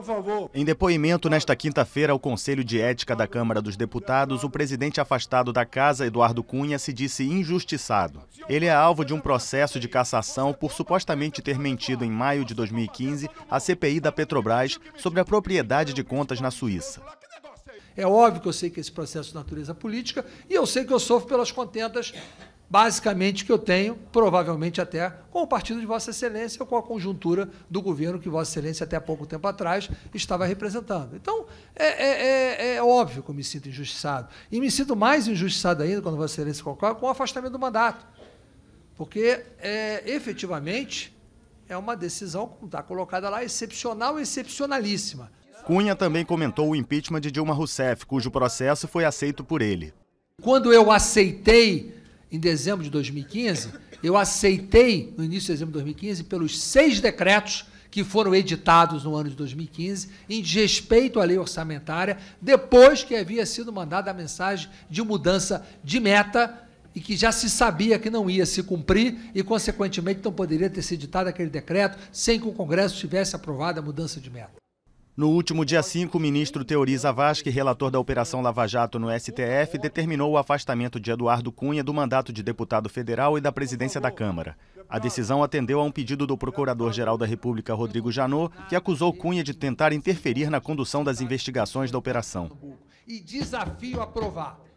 Por favor. Em depoimento nesta quinta-feira ao Conselho de Ética da Câmara dos Deputados, o presidente afastado da casa, Eduardo Cunha, se disse injustiçado. Ele é alvo de um processo de cassação por supostamente ter mentido em maio de 2015 à CPI da Petrobras sobre a propriedade de contas na Suíça. É óbvio que eu sei que esse processo de natureza política e eu sei que eu sofro pelas contentas basicamente que eu tenho, provavelmente até com o partido de Vossa Excelência ou com a conjuntura do governo que Vossa Excelência, até há pouco tempo atrás, estava representando. Então, é, é, é, é óbvio que eu me sinto injustiçado. E me sinto mais injustiçado ainda, quando Vossa Excelência concorda, com o afastamento do mandato. Porque, é, efetivamente, é uma decisão, como está colocada lá, excepcional, excepcionalíssima. Cunha também comentou o impeachment de Dilma Rousseff, cujo processo foi aceito por ele. Quando eu aceitei em dezembro de 2015, eu aceitei, no início de dezembro de 2015, pelos seis decretos que foram editados no ano de 2015, em desrespeito à lei orçamentária, depois que havia sido mandada a mensagem de mudança de meta e que já se sabia que não ia se cumprir e, consequentemente, não poderia ter sido editado aquele decreto sem que o Congresso tivesse aprovado a mudança de meta. No último dia 5, o ministro Teori Zavascki, relator da Operação Lava Jato no STF, determinou o afastamento de Eduardo Cunha do mandato de deputado federal e da presidência da Câmara. A decisão atendeu a um pedido do Procurador-Geral da República, Rodrigo Janot, que acusou Cunha de tentar interferir na condução das investigações da operação. E desafio a